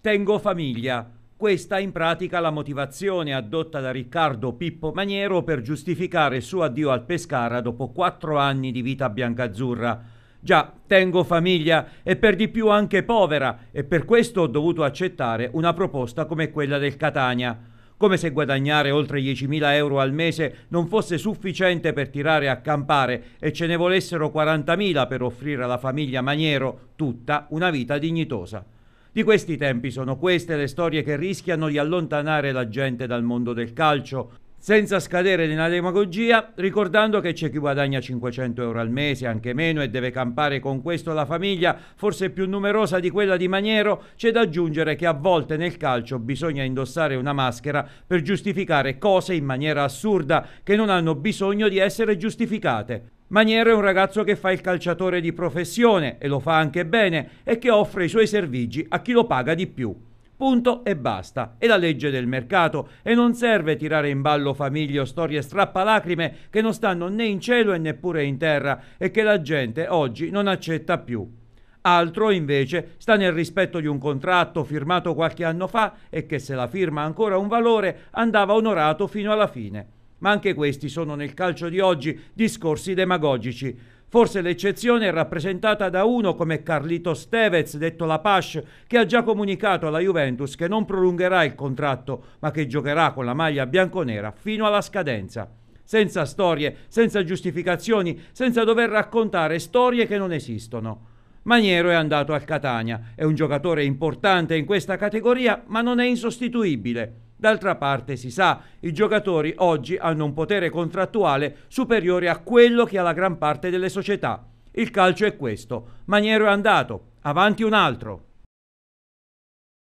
Tengo famiglia. Questa in pratica la motivazione adotta da Riccardo Pippo Maniero per giustificare il suo addio al Pescara dopo quattro anni di vita biancazzurra. Già, tengo famiglia e per di più anche povera e per questo ho dovuto accettare una proposta come quella del Catania. Come se guadagnare oltre 10.000 euro al mese non fosse sufficiente per tirare a campare e ce ne volessero 40.000 per offrire alla famiglia Maniero tutta una vita dignitosa. Di questi tempi sono queste le storie che rischiano di allontanare la gente dal mondo del calcio, senza scadere nella demagogia, ricordando che c'è chi guadagna 500 euro al mese, anche meno, e deve campare con questo la famiglia, forse più numerosa di quella di Maniero, c'è da aggiungere che a volte nel calcio bisogna indossare una maschera per giustificare cose in maniera assurda che non hanno bisogno di essere giustificate. Maniero è un ragazzo che fa il calciatore di professione e lo fa anche bene e che offre i suoi servigi a chi lo paga di più. Punto e basta. È la legge del mercato e non serve tirare in ballo famiglie o storie strappalacrime che non stanno né in cielo e neppure in terra e che la gente oggi non accetta più. Altro invece sta nel rispetto di un contratto firmato qualche anno fa e che se la firma ancora un valore andava onorato fino alla fine. Ma anche questi sono nel calcio di oggi discorsi demagogici. Forse l'eccezione è rappresentata da uno come Carlito Stevez, detto La Pash, che ha già comunicato alla Juventus che non prolungherà il contratto, ma che giocherà con la maglia bianconera fino alla scadenza. Senza storie, senza giustificazioni, senza dover raccontare storie che non esistono. Maniero è andato al Catania, è un giocatore importante in questa categoria, ma non è insostituibile. D'altra parte si sa, i giocatori oggi hanno un potere contrattuale superiore a quello che ha la gran parte delle società. Il calcio è questo. Maniero è andato, avanti un altro.